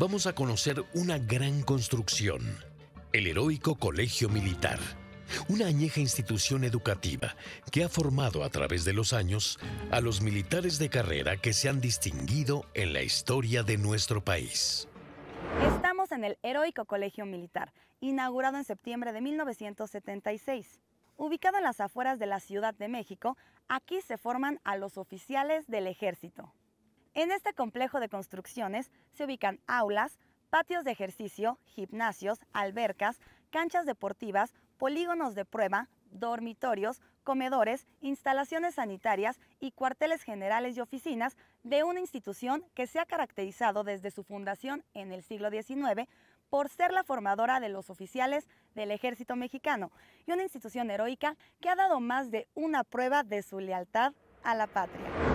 vamos a conocer una gran construcción, el heroico Colegio Militar, una añeja institución educativa que ha formado a través de los años a los militares de carrera que se han distinguido en la historia de nuestro país. Estamos en el heroico Colegio Militar, inaugurado en septiembre de 1976. Ubicado en las afueras de la Ciudad de México, aquí se forman a los oficiales del ejército. En este complejo de construcciones se ubican aulas, patios de ejercicio, gimnasios, albercas, canchas deportivas, polígonos de prueba, dormitorios, comedores, instalaciones sanitarias y cuarteles generales y oficinas de una institución que se ha caracterizado desde su fundación en el siglo XIX por ser la formadora de los oficiales del ejército mexicano y una institución heroica que ha dado más de una prueba de su lealtad a la patria.